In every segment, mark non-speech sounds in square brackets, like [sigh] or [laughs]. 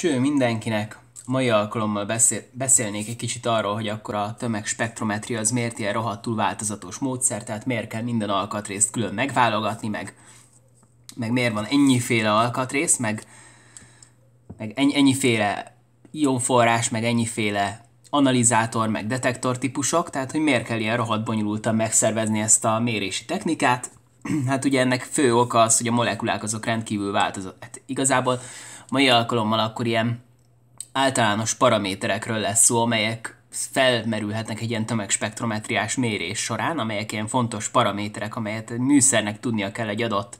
Ső, mindenkinek! Mai alkalommal beszél, beszélnék egy kicsit arról, hogy akkor a tömegspektrometria az miért ilyen rohadtul változatos módszer, tehát miért kell minden alkatrészt külön megválogatni, meg, meg miért van ennyiféle alkatrész, meg, meg ennyi, ennyiféle ionforrás, meg ennyiféle analizátor, meg detektor típusok, tehát hogy miért kell ilyen rohadt bonyolultan megszervezni ezt a mérési technikát. [clears throat] Hát ugye ennek fő oka az, hogy a molekulák azok rendkívül változó. Hát igazából Mai alkalommal akkor ilyen általános paraméterekről lesz szó, amelyek felmerülhetnek egy ilyen tömegspektrometriás mérés során, amelyek ilyen fontos paraméterek, amelyet műszernek tudnia kell egy adott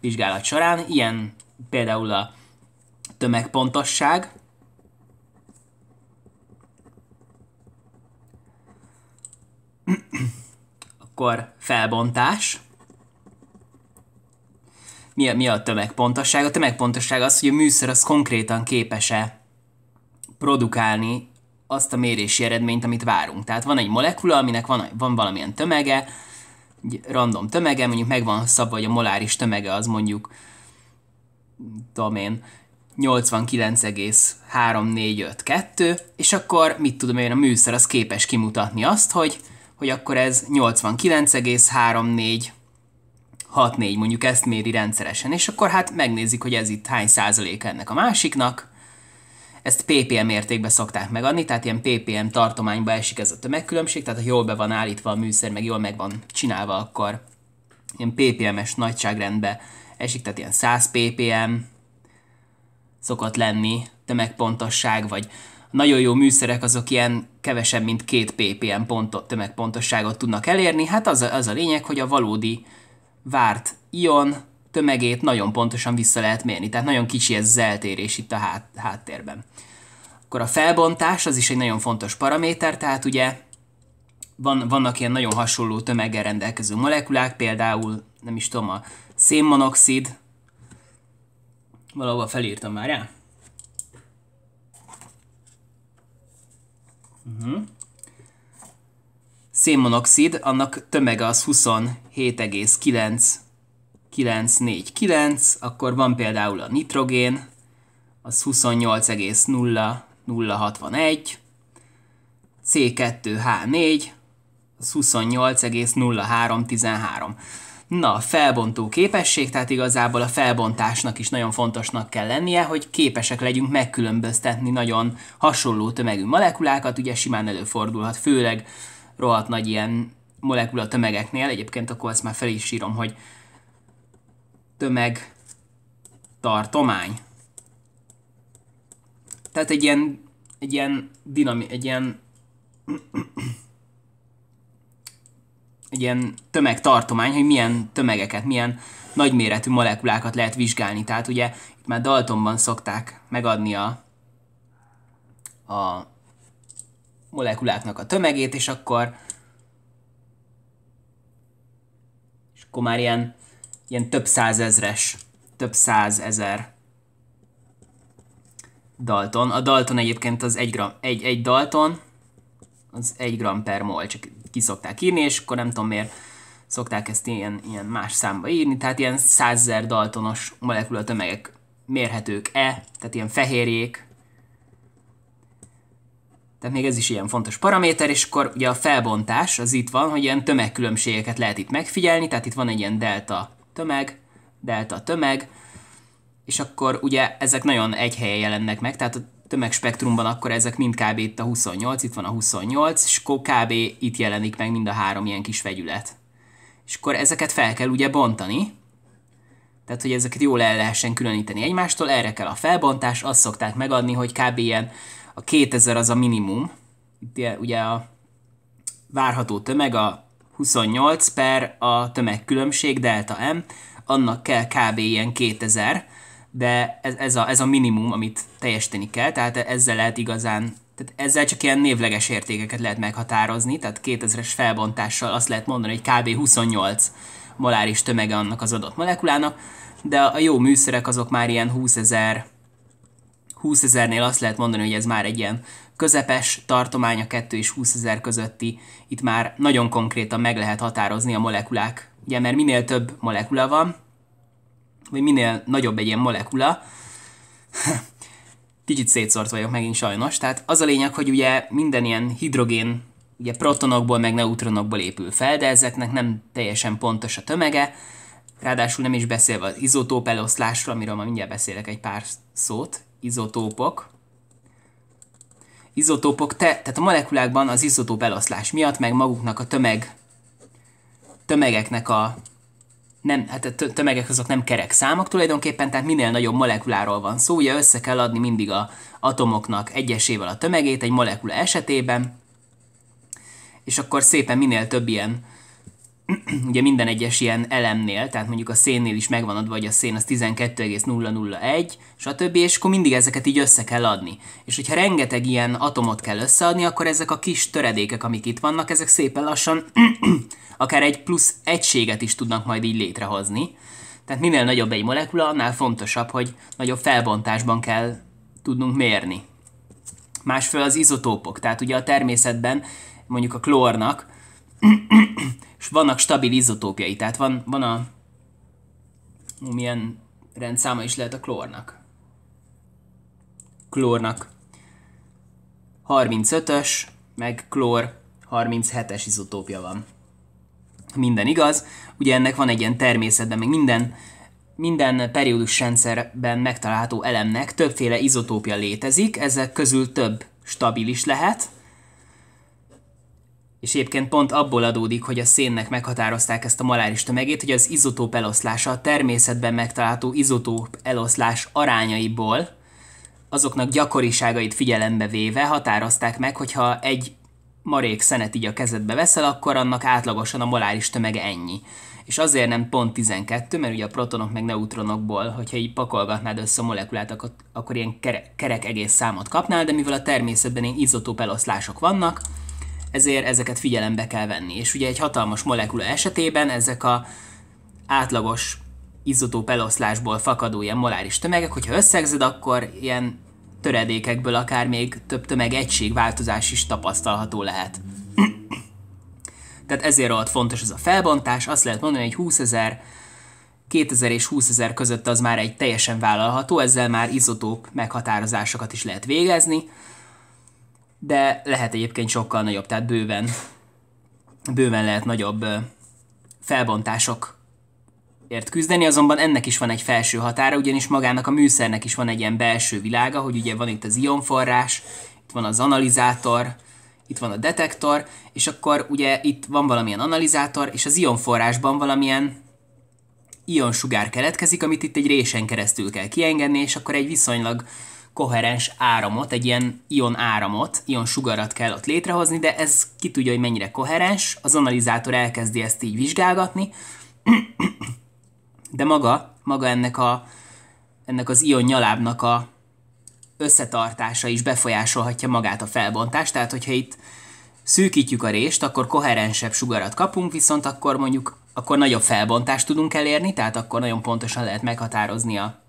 vizsgálat során. Ilyen például a tömegpontosság, akkor felbontás, mi a, mi a tömegpontosság? A tömegpontosság az, hogy a műszer az konkrétan képes-e produkálni azt a mérési eredményt, amit várunk. Tehát van egy molekula, aminek van, van valamilyen tömege, egy random tömege, mondjuk megvan szabva, hogy a moláris tömege az mondjuk, tudom én, 89,3452, és akkor mit tudom én, a műszer az képes kimutatni azt, hogy, hogy akkor ez 89,34 6-4 mondjuk ezt méri rendszeresen, és akkor hát megnézzük, hogy ez itt hány százalék ennek a másiknak. Ezt PPM értékbe szokták megadni, tehát ilyen PPM tartományba esik ez a tömegkülönbség, tehát ha jól be van állítva a műszer, meg jól meg van csinálva, akkor ilyen PPM-es nagyságrendbe esik, tehát ilyen 100 PPM szokott lenni tömegpontosság, vagy nagyon jó műszerek azok ilyen kevesebb, mint 2 ppm pontot, tömegpontosságot tudnak elérni. Hát az a, az a lényeg, hogy a valódi várt ion tömegét nagyon pontosan vissza lehet mérni. Tehát nagyon kicsi ez az eltérés itt a hát-, háttérben. Akkor a felbontás az is egy nagyon fontos paraméter, tehát ugye van, vannak ilyen nagyon hasonló tömeggel rendelkező molekulák, például nem is tudom, a szénmonoxid, valahova felírtam már, rá? Uh-huh szénmonoxid, annak tömege az 27,9949. akkor van például a nitrogén, az 28,0061, C2H4, az 28,0313. Na, felbontó képesség, tehát igazából a felbontásnak is nagyon fontosnak kell lennie, hogy képesek legyünk megkülönböztetni nagyon hasonló tömegű molekulákat, ugye simán előfordulhat, főleg rohadt nagy ilyen molekula tömegeknél, egyébként akkor ezt már fel is írom, hogy tömeg tartomány. Tehát egy ilyen, egy ilyen dinami, egy ilyen egy ilyen tömegtartomány, hogy milyen tömegeket, milyen nagyméretű molekulákat lehet vizsgálni. Tehát ugye itt már Daltonban szokták megadni a, a molekuláknak a tömegét, és akkor és akkor már ilyen, ilyen több százezres, több százezer Dalton. A Dalton egyébként az egy, gram, egy, egy Dalton, az egy gram per mol, csak ki szokták írni, és akkor nem tudom miért szokták ezt ilyen, ilyen más számba írni, tehát ilyen százezer daltonos molekula tömegek mérhetők-e, tehát ilyen fehérjék, tehát még ez is ilyen fontos paraméter, és akkor ugye a felbontás az itt van, hogy ilyen tömegkülönbségeket lehet itt megfigyelni, tehát itt van egy ilyen delta tömeg, delta tömeg, és akkor ugye ezek nagyon egy helyen jelennek meg, tehát a tömegspektrumban akkor ezek mind kb. itt a 28, itt van a 28, és akkor kb. itt jelenik meg mind a három ilyen kis vegyület. És akkor ezeket fel kell ugye bontani, tehát hogy ezeket jól el lehessen különíteni egymástól, erre kell a felbontás, azt szokták megadni, hogy kb. ilyen a 2000 az a minimum. Itt ugye a várható tömeg a 28 per a tömegkülönbség delta M, annak kell kb. ilyen 2000, de ez, ez, a, ez a minimum, amit teljesíteni kell, tehát ezzel lehet igazán, tehát ezzel csak ilyen névleges értékeket lehet meghatározni, tehát 2000-es felbontással azt lehet mondani, hogy kb. 28 moláris tömege annak az adott molekulának, de a jó műszerek azok már ilyen 20 ezer 20 ezernél azt lehet mondani, hogy ez már egy ilyen közepes tartomány a 2 és 20 ezer közötti. Itt már nagyon konkrétan meg lehet határozni a molekulák. Ugye, mert minél több molekula van, vagy minél nagyobb egy ilyen molekula, [laughs] kicsit szétszort vagyok megint sajnos, tehát az a lényeg, hogy ugye minden ilyen hidrogén ugye protonokból meg neutronokból épül fel, de ezeknek nem teljesen pontos a tömege, ráadásul nem is beszélve az izotóp eloszlásról, amiről ma mindjárt beszélek egy pár szót, izotópok, izotópok, te, tehát a molekulákban az izotóp eloszlás miatt, meg maguknak a tömeg, tömegeknek a nem, hát a tömegek azok nem kerek számok tulajdonképpen, tehát minél nagyobb molekuláról van szó, ugye össze kell adni mindig a atomoknak egyesével a tömegét egy molekula esetében, és akkor szépen minél több ilyen [clears throat] ugye minden egyes ilyen elemnél, tehát mondjuk a szénnél is megvan adva, hogy a szén az 12,001, stb., és akkor mindig ezeket így össze kell adni. És hogyha rengeteg ilyen atomot kell összeadni, akkor ezek a kis töredékek, amik itt vannak, ezek szépen lassan [clears throat] akár egy plusz egységet is tudnak majd így létrehozni. Tehát minél nagyobb egy molekula, annál fontosabb, hogy nagyobb felbontásban kell tudnunk mérni. Másfél az izotópok, tehát ugye a természetben mondjuk a klórnak és vannak stabil izotópiai, tehát van, van a milyen rendszáma is lehet a klórnak. Klórnak 35-ös, meg klór 37-es izotópja van. Minden igaz, ugye ennek van egy ilyen természetben, meg minden, minden periódus rendszerben megtalálható elemnek többféle izotópia létezik, ezek közül több stabil is lehet, és egyébként pont abból adódik, hogy a szénnek meghatározták ezt a maláris tömegét, hogy az izotóp eloszlása a természetben megtalálható izotóp eloszlás arányaiból, azoknak gyakoriságait figyelembe véve határozták meg, hogyha egy marék szenet így a kezedbe veszel, akkor annak átlagosan a moláris tömege ennyi. És azért nem pont 12, mert ugye a protonok meg neutronokból, hogyha így pakolgatnád össze a molekulát, akkor, akkor ilyen kerek, kerek egész számot kapnál, de mivel a természetben ilyen izotóp eloszlások vannak, ezért ezeket figyelembe kell venni. És ugye egy hatalmas molekula esetében ezek a átlagos izotóp eloszlásból fakadó ilyen moláris tömegek, hogyha összegzed, akkor ilyen töredékekből akár még több tömeg egység változás is tapasztalható lehet. [clears throat] Tehát ezért volt fontos ez a felbontás, azt lehet mondani, hogy 20 ezer 2000 és 20 ezer között az már egy teljesen vállalható, ezzel már izotóp meghatározásokat is lehet végezni, de lehet egyébként sokkal nagyobb, tehát bőven, bőven lehet nagyobb felbontások ért küzdeni, azonban ennek is van egy felső határa, ugyanis magának a műszernek is van egy ilyen belső világa, hogy ugye van itt az ionforrás, itt van az analizátor, itt van a detektor, és akkor ugye itt van valamilyen analizátor, és az ionforrásban valamilyen ion sugár keletkezik, amit itt egy résen keresztül kell kiengedni, és akkor egy viszonylag koherens áramot, egy ilyen ion áramot, ion sugarat kell ott létrehozni, de ez ki tudja, hogy mennyire koherens, az analizátor elkezdi ezt így vizsgálgatni, de maga, maga ennek, a, ennek az ion nyalábnak a összetartása is befolyásolhatja magát a felbontást, tehát hogyha itt szűkítjük a rést, akkor koherensebb sugarat kapunk, viszont akkor mondjuk akkor nagyobb felbontást tudunk elérni, tehát akkor nagyon pontosan lehet meghatározni a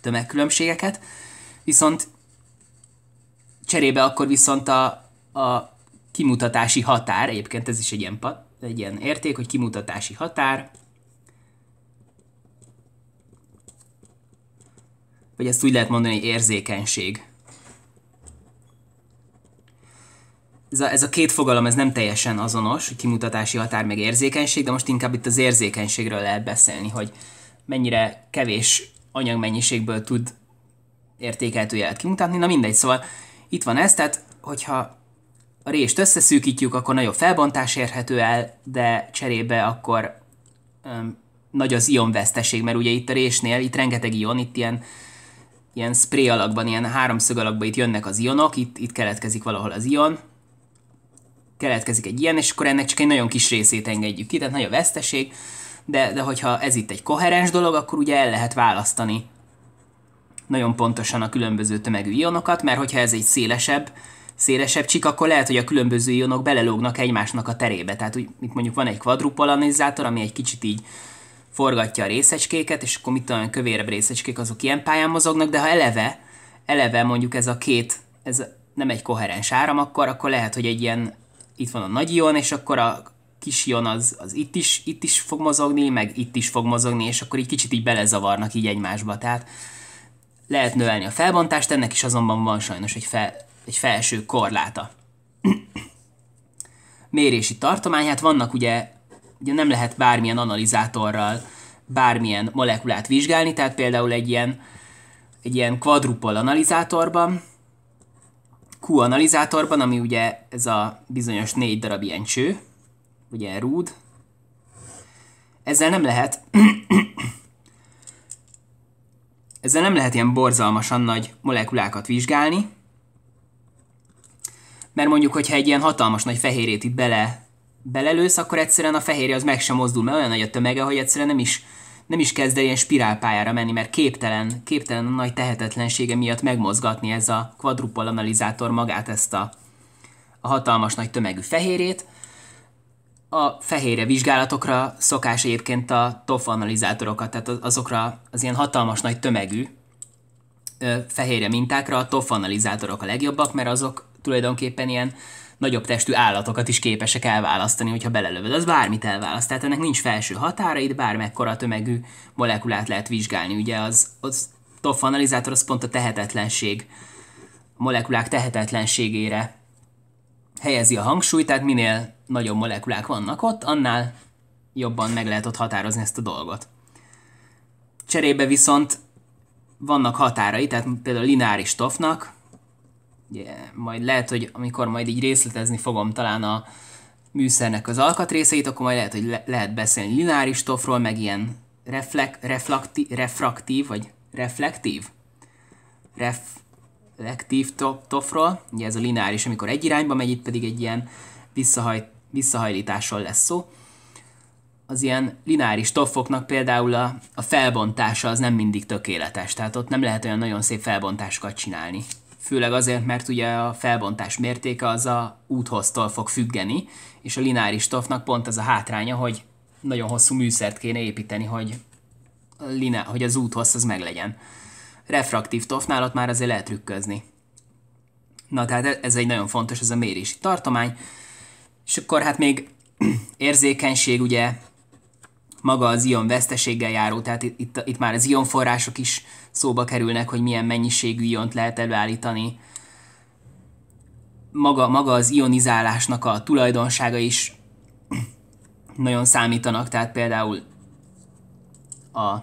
tömegkülönbségeket viszont cserébe akkor viszont a, a kimutatási határ, egyébként ez is egy ilyen, egy ilyen érték, hogy kimutatási határ, vagy ezt úgy lehet mondani, hogy érzékenység. Ez a, ez a két fogalom, ez nem teljesen azonos, hogy kimutatási határ meg érzékenység, de most inkább itt az érzékenységről lehet beszélni, hogy mennyire kevés anyagmennyiségből tud értékeltő jelet kimutatni, na mindegy, szóval itt van ez, tehát hogyha a rést összeszűkítjük, akkor nagyobb felbontás érhető el, de cserébe akkor öm, nagy az ion veszteség, mert ugye itt a résnél, itt rengeteg ion, itt ilyen, ilyen spray alakban, ilyen háromszög alakban itt jönnek az ionok, itt, itt keletkezik valahol az ion, keletkezik egy ilyen, és akkor ennek csak egy nagyon kis részét engedjük ki, tehát nagy a veszteség, de, de hogyha ez itt egy koherens dolog, akkor ugye el lehet választani nagyon pontosan a különböző tömegű ionokat, mert hogyha ez egy szélesebb, szélesebb csik, akkor lehet, hogy a különböző ionok belelógnak egymásnak a terébe. Tehát úgy, itt mondjuk van egy kvadrupolanizátor, ami egy kicsit így forgatja a részecskéket, és akkor mit olyan kövérebb részecskék azok ilyen pályán mozognak, de ha eleve, eleve mondjuk ez a két, ez nem egy koherens áram, akkor, akkor lehet, hogy egy ilyen, itt van a nagy ion, és akkor a kis ion az, az itt, is, itt is fog mozogni, meg itt is fog mozogni, és akkor így kicsit így belezavarnak így egymásba. Tehát lehet növelni a felbontást, ennek is azonban van sajnos egy, fel, egy felső korláta. [clears throat] Mérési tartomány, hát vannak ugye, ugye nem lehet bármilyen analizátorral bármilyen molekulát vizsgálni, tehát például egy ilyen, egy ilyen quadrupol analizátorban, Q analizátorban, ami ugye ez a bizonyos négy darab ilyen cső, ugye rúd, ezzel nem lehet [clears throat] Ezzel nem lehet ilyen borzalmasan nagy molekulákat vizsgálni, mert mondjuk, hogyha egy ilyen hatalmas nagy fehérjét itt bele, belelősz, akkor egyszerűen a fehérje az meg sem mozdul, mert olyan nagy a tömege, hogy egyszerűen nem is, nem is kezd el ilyen spirálpályára menni, mert képtelen, képtelen a nagy tehetetlensége miatt megmozgatni ez a kvadrupol analizátor magát ezt a, a hatalmas nagy tömegű fehérét a fehérje vizsgálatokra szokás egyébként a TOF analizátorokat, tehát azokra az ilyen hatalmas nagy tömegű ö, fehérje mintákra a TOF analizátorok a legjobbak, mert azok tulajdonképpen ilyen nagyobb testű állatokat is képesek elválasztani, hogyha belelövöd, az bármit elválaszt. Tehát ennek nincs felső határa, itt bármekkora tömegű molekulát lehet vizsgálni. Ugye az, az TOF analizátor az pont a tehetetlenség, a molekulák tehetetlenségére helyezi a hangsúlyt, tehát minél nagyobb molekulák vannak ott, annál jobban meg lehet ott határozni ezt a dolgot. Cserébe viszont vannak határai, tehát például lineáris tofnak, yeah, majd lehet, hogy amikor majd így részletezni fogom talán a műszernek az alkatrészeit, akkor majd lehet, hogy le- lehet beszélni lineáris tofról, meg ilyen reflek- reflakti- refraktív, vagy reflektív? Ref- lektív tofról, ugye ez a lineáris, amikor egy irányba megy, itt pedig egy ilyen visszahaj, visszahajlításról lesz szó. Az ilyen lineáris toffoknak például a, a felbontása az nem mindig tökéletes, tehát ott nem lehet olyan nagyon szép felbontásokat csinálni. Főleg azért, mert ugye a felbontás mértéke az a úthoztól fog függeni, és a lineáris toffnak pont az a hátránya, hogy nagyon hosszú műszert kéne építeni, hogy, a line, hogy az úthossz az meglegyen. legyen refraktív ott már azért lehet trükközni. Na tehát ez egy nagyon fontos, ez a mérési tartomány. És akkor hát még [clears throat] érzékenység ugye maga az ion veszteséggel járó, tehát itt, itt, itt már az ion források is szóba kerülnek, hogy milyen mennyiségű iont lehet előállítani. Maga, maga az ionizálásnak a tulajdonsága is [clears throat] nagyon számítanak, tehát például a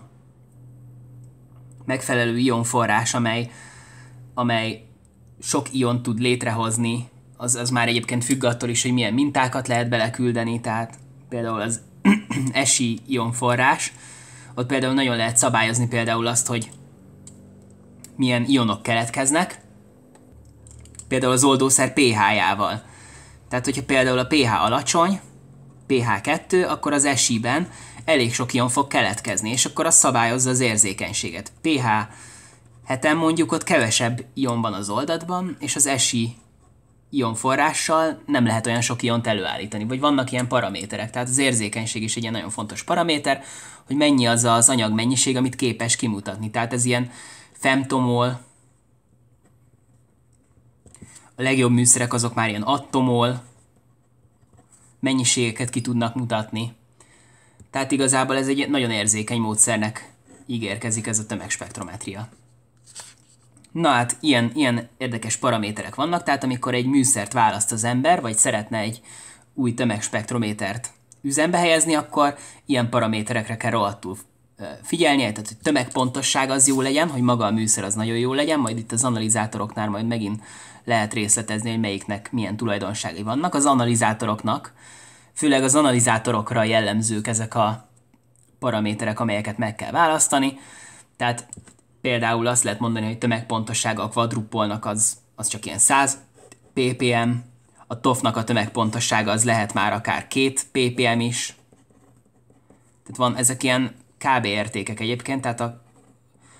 megfelelő ionforrás, amely, amely sok ion tud létrehozni, az, az már egyébként függ attól is, hogy milyen mintákat lehet beleküldeni, tehát például az [clears throat] esi ionforrás, ott például nagyon lehet szabályozni például azt, hogy milyen ionok keletkeznek, például az oldószer pH-jával. Tehát, hogyha például a pH alacsony, pH2, akkor az esi-ben elég sok ion fog keletkezni, és akkor az szabályozza az érzékenységet. pH heten mondjuk ott kevesebb ion van az oldatban, és az esi ionforrással nem lehet olyan sok iont előállítani, vagy vannak ilyen paraméterek, tehát az érzékenység is egy ilyen nagyon fontos paraméter, hogy mennyi az az anyagmennyiség, amit képes kimutatni. Tehát ez ilyen femtomol, a legjobb műszerek azok már ilyen attomol, mennyiségeket ki tudnak mutatni. Tehát igazából ez egy nagyon érzékeny módszernek ígérkezik ez a tömegspektrometria. Na hát, ilyen, ilyen érdekes paraméterek vannak, tehát amikor egy műszert választ az ember, vagy szeretne egy új tömegspektrométert üzembe helyezni, akkor ilyen paraméterekre kell rohadtul figyelnie, tehát hogy tömegpontosság az jó legyen, hogy maga a műszer az nagyon jó legyen, majd itt az analizátoroknál majd megint lehet részletezni, hogy melyiknek milyen tulajdonságai vannak. Az analizátoroknak, főleg az analizátorokra jellemzők ezek a paraméterek, amelyeket meg kell választani. Tehát például azt lehet mondani, hogy tömegpontossága a quadrupolnak az, az csak ilyen 100 ppm, a tofnak a tömegpontossága az lehet már akár 2 ppm is. Tehát van ezek ilyen kb értékek egyébként, tehát a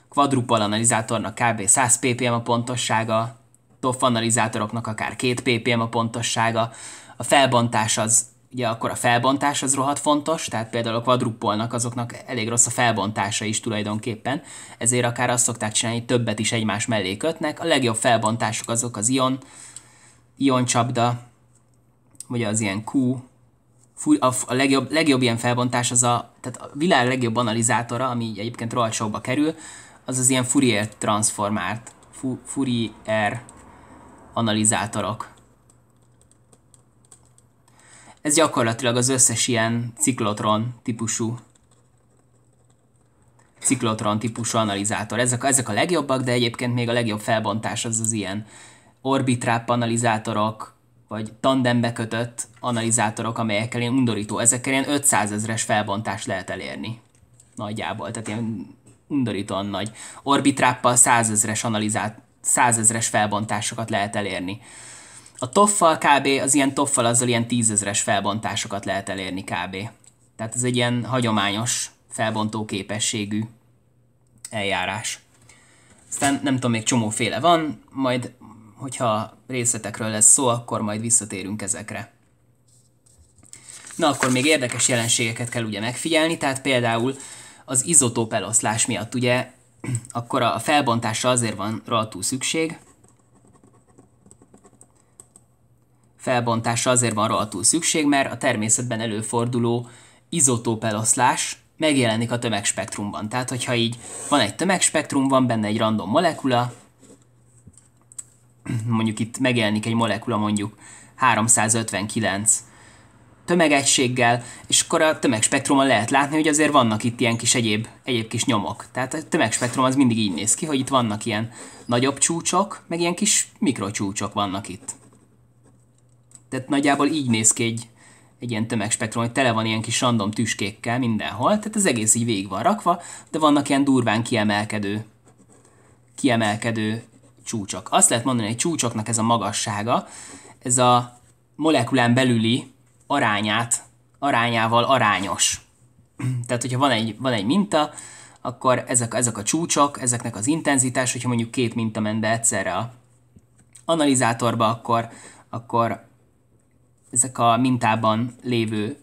kvadrupol analizátornak kb 100 ppm a pontossága, TOF analizátoroknak akár két ppm a pontossága, a felbontás az ugye akkor a felbontás az rohadt fontos, tehát például a quadrupolnak azoknak elég rossz a felbontása is tulajdonképpen, ezért akár azt szokták csinálni, hogy többet is egymás mellé kötnek. A legjobb felbontások azok az ion, ioncsapda, vagy az ilyen Q, a, a legjobb, legjobb ilyen felbontás az a, tehát a világ legjobb analizátora, ami egyébként rohadt kerül, az az ilyen Fourier transformált, Fourier analizátorok. Ez gyakorlatilag az összes ilyen ciklotron típusú ciklotron típusú analizátor. Ezek, ezek a legjobbak, de egyébként még a legjobb felbontás az az ilyen orbitrap analizátorok, vagy tandembe kötött analizátorok, amelyekkel ilyen undorító, ezekkel ilyen 500 ezres felbontást lehet elérni nagyjából, tehát ilyen undorítóan nagy. Orbitrappal 100 ezres analizát, százezres felbontásokat lehet elérni. A toffal kb. az ilyen toffal azzal ilyen tízezres felbontásokat lehet elérni kb. Tehát ez egy ilyen hagyományos felbontó képességű eljárás. Aztán nem tudom, még csomóféle van, majd hogyha részletekről lesz szó, akkor majd visszatérünk ezekre. Na akkor még érdekes jelenségeket kell ugye megfigyelni, tehát például az izotóp eloszlás miatt ugye akkor a felbontásra azért van rajtú szükség, felbontásra azért van rajtú szükség, mert a természetben előforduló izotópeloszlás megjelenik a tömegspektrumban. Tehát, hogyha így van egy tömegspektrum, van benne egy random molekula, mondjuk itt megjelenik egy molekula mondjuk 359 tömegegységgel, és akkor a tömegspektrumon lehet látni, hogy azért vannak itt ilyen kis egyéb, egyéb kis nyomok. Tehát a tömegspektrum az mindig így néz ki, hogy itt vannak ilyen nagyobb csúcsok, meg ilyen kis mikrocsúcsok vannak itt. Tehát nagyjából így néz ki egy, egy ilyen tömegspektrum, hogy tele van ilyen kis random tüskékkel mindenhol, tehát az egész így végig van rakva, de vannak ilyen durván kiemelkedő, kiemelkedő csúcsok. Azt lehet mondani, hogy egy csúcsoknak ez a magassága, ez a molekulán belüli arányát, arányával arányos. Tehát, hogyha van egy, van egy minta, akkor ezek, ezek a csúcsok, ezeknek az intenzitás, hogyha mondjuk két minta ment be egyszerre a analizátorba, akkor, akkor ezek a mintában lévő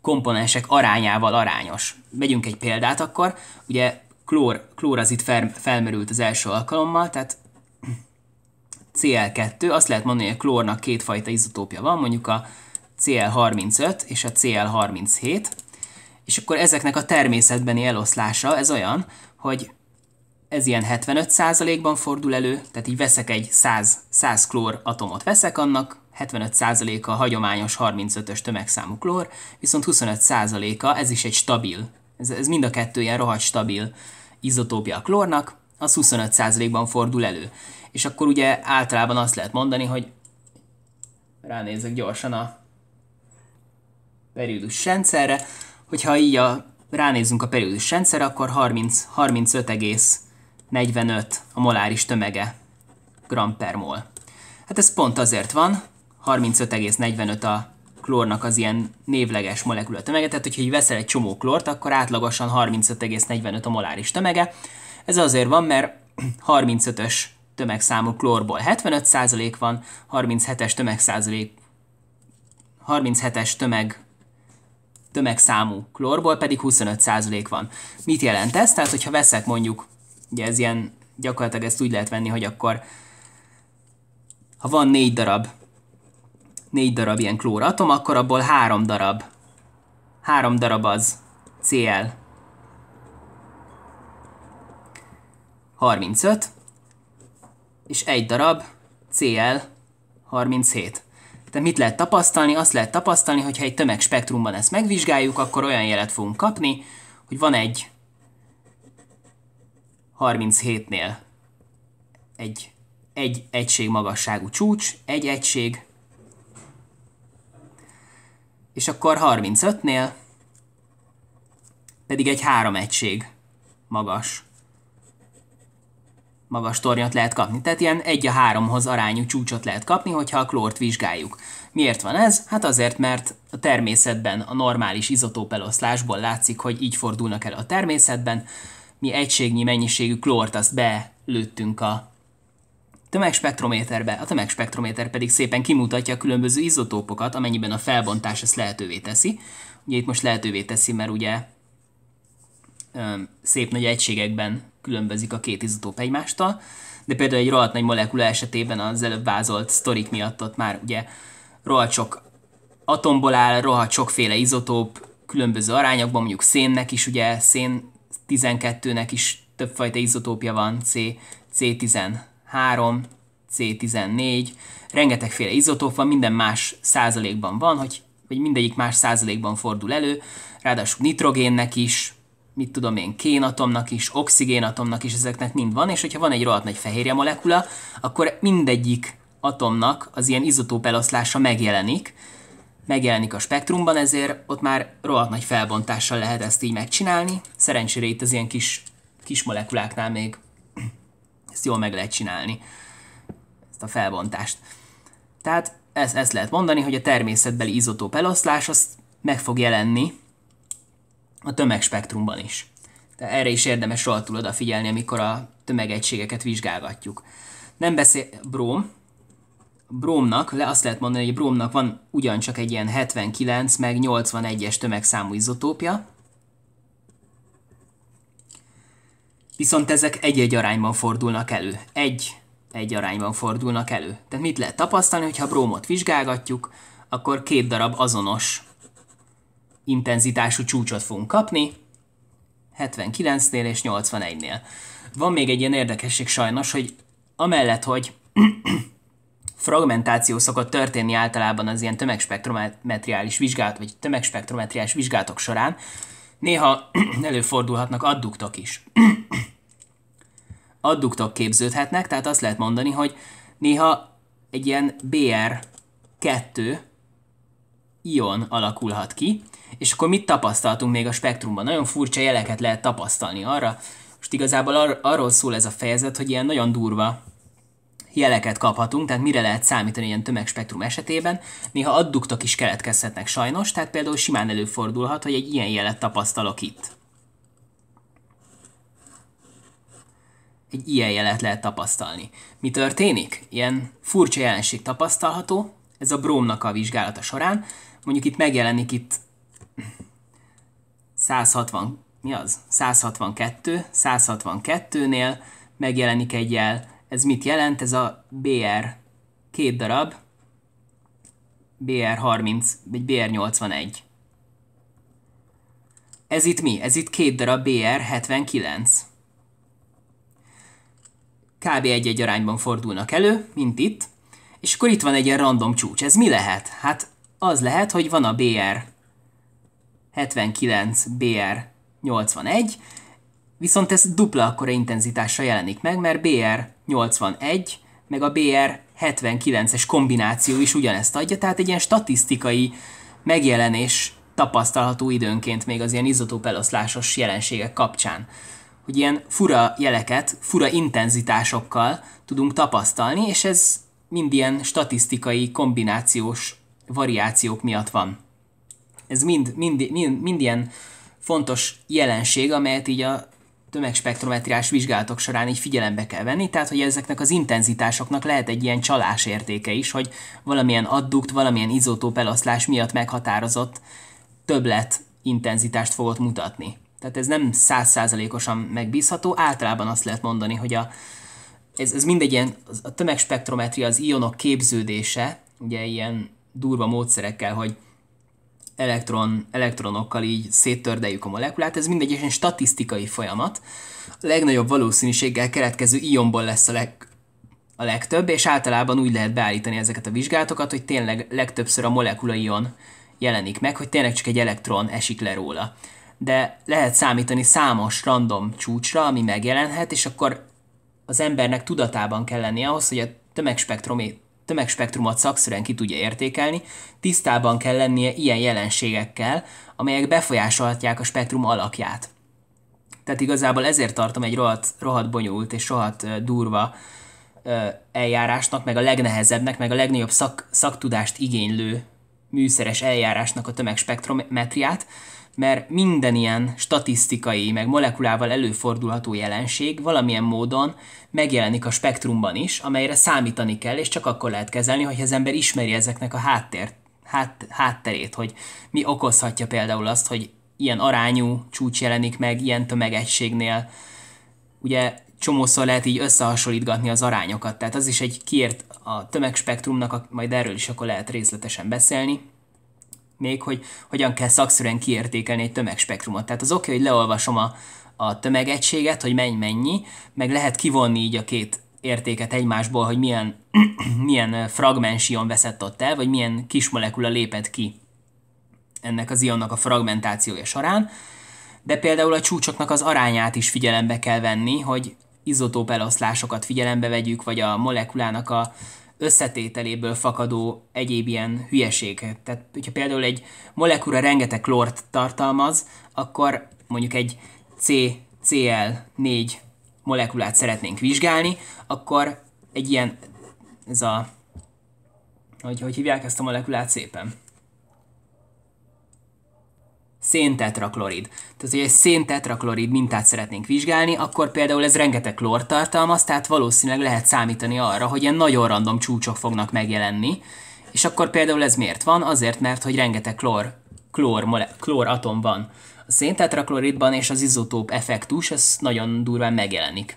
komponensek arányával arányos. Vegyünk egy példát akkor, ugye klór, klór az itt fel, felmerült az első alkalommal, tehát Cl2, [clears throat] azt lehet mondani, hogy a klórnak kétfajta izotópja van, mondjuk a CL35 és a CL37, és akkor ezeknek a természetbeni eloszlása, ez olyan, hogy ez ilyen 75%-ban fordul elő, tehát így veszek egy 100, 100 klór atomot veszek annak, 75%-a hagyományos 35-ös tömegszámú klór, viszont 25%-a, ez is egy stabil, ez, ez mind a kettő ilyen rohadt stabil izotópia a klórnak, az 25%-ban fordul elő. És akkor ugye általában azt lehet mondani, hogy ránézek gyorsan a periódus rendszerre, hogyha így a, ránézzünk a periódus rendszerre, akkor 30, 35,45 a moláris tömege gram per mol. Hát ez pont azért van, 35,45 a klórnak az ilyen névleges molekula tömege, tehát hogyha így veszel egy csomó klort, akkor átlagosan 35,45 a moláris tömege. Ez azért van, mert 35-ös tömegszámú klórból 75% van, 37-es tömegszázalék 37-es tömeg tömegszámú klórból pedig 25% van. Mit jelent ez? Tehát, hogyha veszek mondjuk, ugye ez ilyen, gyakorlatilag ezt úgy lehet venni, hogy akkor ha van négy darab, négy darab ilyen klóratom, akkor abból három darab, három darab az Cl 35, és egy darab Cl 37. Tehát mit lehet tapasztalni? Azt lehet tapasztalni, hogyha egy tömegspektrumban ezt megvizsgáljuk, akkor olyan jelet fogunk kapni, hogy van egy 37-nél egy, egy egység magasságú csúcs, egy egység, és akkor 35-nél pedig egy három egység magas magas tornyot lehet kapni. Tehát ilyen 1 a 3-hoz arányú csúcsot lehet kapni, hogyha a klórt vizsgáljuk. Miért van ez? Hát azért, mert a természetben a normális izotópeloszlásból látszik, hogy így fordulnak el a természetben. Mi egységnyi mennyiségű klórt azt belőttünk a tömegspektrométerbe, a tömegspektrométer pedig szépen kimutatja a különböző izotópokat, amennyiben a felbontás ezt lehetővé teszi. Ugye itt most lehetővé teszi, mert ugye szép nagy egységekben különbözik a két izotóp egymástól, de például egy rohadt nagy molekula esetében az előbb vázolt sztorik miatt ott már ugye rohadt sok atomból áll, rohadt sokféle izotóp, különböző arányokban, mondjuk szénnek is, ugye szén 12-nek is többfajta izotópja van, C, C13, C14, rengetegféle izotóp van, minden más százalékban van, hogy, vagy mindegyik más százalékban fordul elő, ráadásul nitrogénnek is, mit tudom én, kénatomnak is, oxigénatomnak is, ezeknek mind van, és hogyha van egy rohadt nagy fehérje molekula, akkor mindegyik atomnak az ilyen izotóp eloszlása megjelenik, megjelenik a spektrumban, ezért ott már rohadt nagy felbontással lehet ezt így megcsinálni. Szerencsére itt az ilyen kis, kis molekuláknál még [clears throat] ezt jól meg lehet csinálni, ezt a felbontást. Tehát ezt, ezt lehet mondani, hogy a természetbeli izotóp eloszlás azt meg fog jelenni a tömegspektrumban is. De erre is érdemes a odafigyelni, amikor a tömegegységeket vizsgálgatjuk. Nem beszél... Bróm, Brómnak, le azt lehet mondani, hogy Brómnak van ugyancsak egy ilyen 79 meg 81-es tömegszámú izotópja, viszont ezek egy-egy arányban fordulnak elő. Egy egy arányban fordulnak elő. Tehát mit lehet tapasztalni, hogyha brómot vizsgálgatjuk, akkor két darab azonos intenzitású csúcsot fogunk kapni, 79-nél és 81-nél. Van még egy ilyen érdekesség sajnos, hogy amellett, hogy [clears throat] fragmentáció szokott történni általában az ilyen tömegspektrometriális vizsgálat, vagy tömegspektrometriás vizsgálatok során, néha [clears throat] előfordulhatnak adduktok is. [clears throat] adduktok képződhetnek, tehát azt lehet mondani, hogy néha egy ilyen BR2 ion alakulhat ki, és akkor mit tapasztaltunk még a spektrumban? Nagyon furcsa jeleket lehet tapasztalni arra. Most igazából ar- arról szól ez a fejezet, hogy ilyen nagyon durva jeleket kaphatunk, tehát mire lehet számítani ilyen tömegspektrum esetében. Néha adduktok is keletkezhetnek sajnos, tehát például simán előfordulhat, hogy egy ilyen jelet tapasztalok itt. Egy ilyen jelet lehet tapasztalni. Mi történik? Ilyen furcsa jelenség tapasztalható, ez a brómnak a vizsgálata során, mondjuk itt megjelenik itt 160, mi az? 162, 162-nél megjelenik egy jel. Ez mit jelent? Ez a BR két darab, BR30, vagy BR81. Ez itt mi? Ez itt két darab BR79. Kb. egy-egy arányban fordulnak elő, mint itt, és akkor itt van egy ilyen random csúcs. Ez mi lehet? Hát az lehet, hogy van a BR 79 BR 81, viszont ez dupla akkora intenzitással jelenik meg, mert BR 81 meg a BR 79-es kombináció is ugyanezt adja, tehát egy ilyen statisztikai megjelenés tapasztalható időnként még az ilyen izotóp eloszlásos jelenségek kapcsán. Hogy ilyen fura jeleket, fura intenzitásokkal tudunk tapasztalni, és ez mind ilyen statisztikai kombinációs variációk miatt van. Ez mind, mind, mind, mind ilyen fontos jelenség, amelyet így a tömegspektrometriás vizsgálatok során így figyelembe kell venni, tehát hogy ezeknek az intenzitásoknak lehet egy ilyen csalás értéke is, hogy valamilyen addukt, valamilyen izotóp eloszlás miatt meghatározott többlet intenzitást fogod mutatni. Tehát ez nem százszázalékosan megbízható, általában azt lehet mondani, hogy a, ez, ez mindegy ilyen, a tömegspektrometria az ionok képződése, ugye ilyen durva módszerekkel, hogy elektron, elektronokkal így széttördeljük a molekulát, ez mindegy egy statisztikai folyamat. A legnagyobb valószínűséggel keletkező ionból lesz a, leg, a legtöbb, és általában úgy lehet beállítani ezeket a vizsgálatokat, hogy tényleg legtöbbször a molekula ion jelenik meg, hogy tényleg csak egy elektron esik le róla. De lehet számítani számos random csúcsra, ami megjelenhet, és akkor az embernek tudatában kell lennie ahhoz, hogy a tömegspektromi- tömegspektrumot szakszerűen ki tudja értékelni, tisztában kell lennie ilyen jelenségekkel, amelyek befolyásolhatják a spektrum alakját. Tehát igazából ezért tartom egy rohadt, rohadt bonyolult és rohadt durva eljárásnak, meg a legnehezebbnek, meg a legnagyobb szak, szaktudást igénylő műszeres eljárásnak a tömegspektrometriát, mert minden ilyen statisztikai, meg molekulával előfordulható jelenség valamilyen módon megjelenik a spektrumban is, amelyre számítani kell, és csak akkor lehet kezelni, hogy az ember ismeri ezeknek a háttér, hát, hátterét, hogy mi okozhatja például azt, hogy ilyen arányú csúcs jelenik meg ilyen tömegegységnél. Ugye csomószor lehet így összehasonlítgatni az arányokat, tehát az is egy kiért a tömegspektrumnak, majd erről is akkor lehet részletesen beszélni, még hogy hogyan kell szakszerűen kiértékelni egy tömegspektrumot. Tehát az oké, okay, hogy leolvasom a, a tömegegységet, hogy mennyi mennyi, meg lehet kivonni így a két értéket egymásból, hogy milyen, [clears throat] milyen fragmension veszett ott el, vagy milyen kis molekula lépett ki ennek az ionnak a fragmentációja során, de például a csúcsoknak az arányát is figyelembe kell venni, hogy izotóp eloszlásokat figyelembe vegyük, vagy a molekulának a összetételéből fakadó egyéb ilyen hülyeség. Tehát, hogyha például egy molekula rengeteg klort tartalmaz, akkor mondjuk egy CCl4 molekulát szeretnénk vizsgálni, akkor egy ilyen, ez a, hogy, hogy hívják ezt a molekulát szépen? széntetraklorid. Tehát, hogy egy széntetraklorid mintát szeretnénk vizsgálni, akkor például ez rengeteg klór tartalmaz, tehát valószínűleg lehet számítani arra, hogy ilyen nagyon random csúcsok fognak megjelenni. És akkor például ez miért van? Azért, mert hogy rengeteg klor, klór, mole, klór atom van a széntetrakloridban, és az izotóp effektus, ez nagyon durván megjelenik.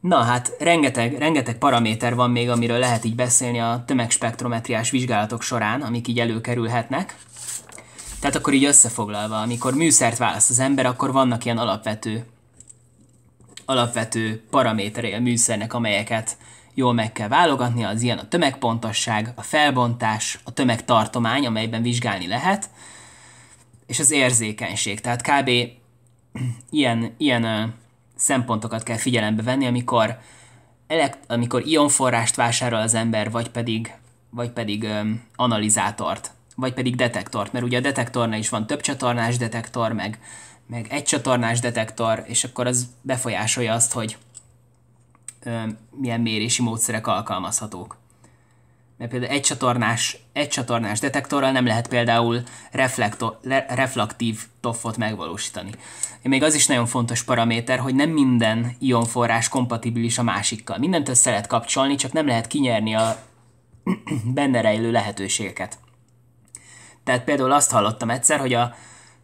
Na hát, rengeteg, rengeteg paraméter van még, amiről lehet így beszélni a tömegspektrometriás vizsgálatok során, amik így előkerülhetnek. Tehát akkor így összefoglalva, amikor műszert választ az ember, akkor vannak ilyen alapvető, alapvető paraméterei a műszernek, amelyeket jól meg kell válogatni, az ilyen a tömegpontosság, a felbontás, a tömegtartomány, amelyben vizsgálni lehet, és az érzékenység. Tehát kb. ilyen, ilyen szempontokat kell figyelembe venni, amikor, elekt- amikor ionforrást vásárol az ember, vagy pedig, vagy pedig ö, analizátort vagy pedig detektort, mert ugye a detektornál is van több csatornás detektor, meg, meg egy csatornás detektor, és akkor az befolyásolja azt, hogy ö, milyen mérési módszerek alkalmazhatók. Mert például egy csatornás, egy csatornás detektorral nem lehet például reflektor, le, reflaktív toffot megvalósítani. Még az is nagyon fontos paraméter, hogy nem minden ionforrás kompatibilis a másikkal. Mindent össze lehet kapcsolni, csak nem lehet kinyerni a [clears throat] benne rejlő lehetőségeket. Tehát például azt hallottam egyszer, hogy a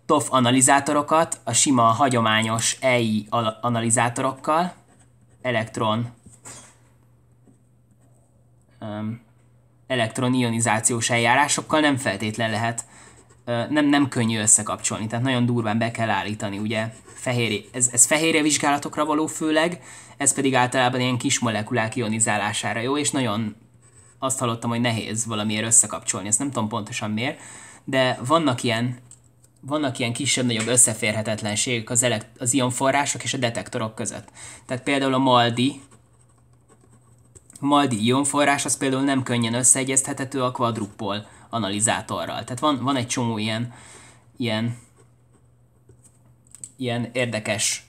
TOF analizátorokat a sima hagyományos EI analizátorokkal, elektron um, elektronionizációs eljárásokkal nem feltétlen lehet, nem, nem könnyű összekapcsolni, tehát nagyon durván be kell állítani, ugye fehérje, ez, ez fehérje vizsgálatokra való főleg, ez pedig általában ilyen kis molekulák ionizálására jó, és nagyon azt hallottam, hogy nehéz valamiért összekapcsolni, ezt nem tudom pontosan miért, de vannak ilyen, vannak ilyen kisebb-nagyobb összeférhetetlenségek az, elekt- az ionforrások és a detektorok között. Tehát például a MALDI, a MALDI ionforrás az például nem könnyen összeegyeztethető a quadrupol analizátorral. Tehát van, van egy csomó ilyen, ilyen, ilyen érdekes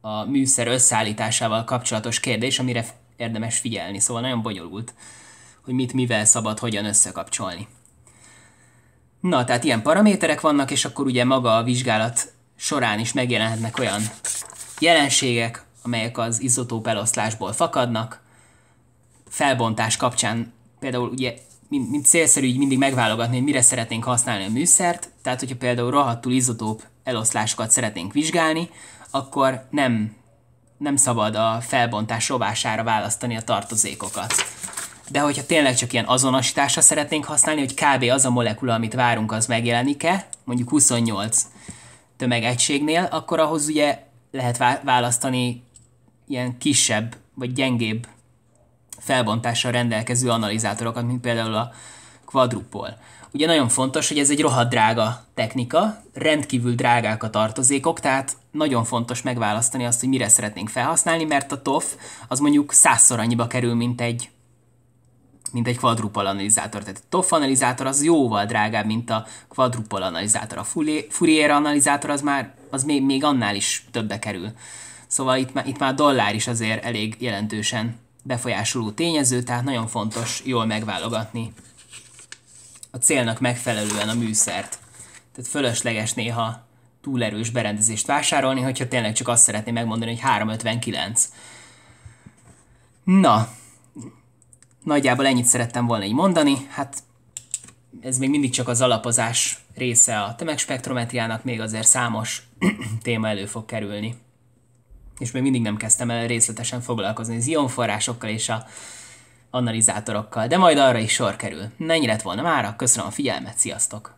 a műszer összeállításával kapcsolatos kérdés, amire érdemes figyelni, szóval nagyon bonyolult hogy mit mivel szabad hogyan összekapcsolni. Na, tehát ilyen paraméterek vannak, és akkor ugye maga a vizsgálat során is megjelenhetnek olyan jelenségek, amelyek az izotóp eloszlásból fakadnak. Felbontás kapcsán például ugye mint, mint célszerű így mindig megválogatni, hogy mire szeretnénk használni a műszert, tehát hogyha például rohadtul izotóp eloszlásokat szeretnénk vizsgálni, akkor nem, nem szabad a felbontás rovására választani a tartozékokat de hogyha tényleg csak ilyen azonosításra szeretnénk használni, hogy kb. az a molekula, amit várunk, az megjelenik-e, mondjuk 28 tömegegységnél, akkor ahhoz ugye lehet választani ilyen kisebb vagy gyengébb felbontással rendelkező analizátorokat, mint például a quadrupol. Ugye nagyon fontos, hogy ez egy rohadt drága technika, rendkívül drágák a tartozékok, tehát nagyon fontos megválasztani azt, hogy mire szeretnénk felhasználni, mert a TOF az mondjuk százszor annyiba kerül, mint egy mint egy quadrupol analizátor. Tehát a TOF analizátor az jóval drágább, mint a quadrupol analizátor. A Fourier analizátor az már az még, még annál is többe kerül. Szóval itt, már, itt már a dollár is azért elég jelentősen befolyásoló tényező, tehát nagyon fontos jól megválogatni a célnak megfelelően a műszert. Tehát fölösleges néha túlerős berendezést vásárolni, hogyha tényleg csak azt szeretné megmondani, hogy 359. Na, Nagyjából ennyit szerettem volna így mondani, hát ez még mindig csak az alapozás része a tömegspektrometriának, még azért számos [clears throat] téma elő fog kerülni. És még mindig nem kezdtem el részletesen foglalkozni az ionforrásokkal és a analizátorokkal, de majd arra is sor kerül. Mennyi lett volna mára, köszönöm a figyelmet, sziasztok!